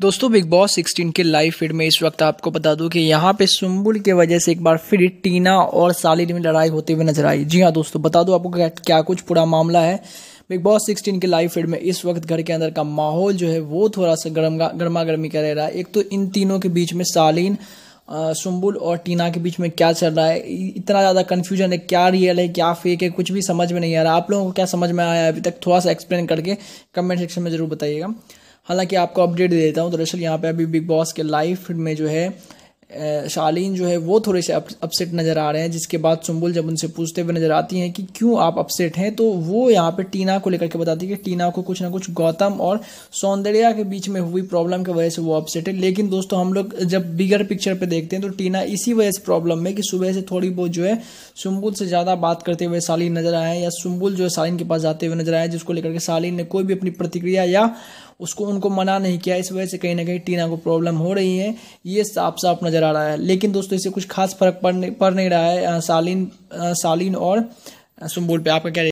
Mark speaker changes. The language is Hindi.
Speaker 1: दोस्तों बिग बॉस 16 के लाइव फीड में इस वक्त आपको बता दूं कि यहाँ पे सुम्बुल की वजह से एक बार फिर टीना और सालिन में लड़ाई होते हुए नजर आई जी हाँ दोस्तों बता दूं आपको क्या, क्या कुछ पूरा मामला है बिग बॉस 16 के लाइव फीड में इस वक्त घर के अंदर का माहौल जो है वो थोड़ा सा गर्म गर्मा गर्मी का रह रहा है एक तो इन तीनों के बीच में सालिन सुम्बुल और टीना के बीच में क्या चल रहा है इतना ज़्यादा कन्फ्यूजन है क्या रियल है क्या फेक है कुछ भी समझ में नहीं आ रहा आप लोगों को क्या समझ में आया अभी तक थोड़ा सा एक्सप्लेन करके कमेंट सेक्शन में ज़रूर बताइएगा हालांकि आपको अपडेट दे देता हूँ दरअसल यहाँ पे अभी बिग बॉस के लाइफ में जो है शालीन जो है वो थोड़े से अपसेट नज़र आ रहे हैं जिसके बाद सुम्बुल जब उनसे पूछते हुए नज़र आती हैं कि क्यों आप अपसेट हैं तो वो यहाँ पे टीना को लेकर के बताती है कि टीना को कुछ ना कुछ गौतम और सौंदर्या के बीच में हुई प्रॉब्लम की वजह से वो अपसेट है लेकिन दोस्तों हम लोग जब बिगर पिक्चर पर देखते हैं तो टीना इसी वजह से प्रॉब्लम में कि सुबह से थोड़ी बहुत जो है सुम्बुल से ज़्यादा बात करते हुए शालीन नज़र आए या सुम्बुल जो है शालीन के पास जाते हुए नज़र आए जिसको लेकर के शालीन ने कोई भी अपनी प्रतिक्रिया या उसको उनको मना नहीं किया इस वजह से कहीं ना कहीं टीना को प्रॉब्लम हो रही है ये साफ साफ नज़र आ रहा है लेकिन दोस्तों इससे कुछ खास फर्क पड़ नहीं रहा है शालीन शालीन और सुम्बुल पे आपका क्या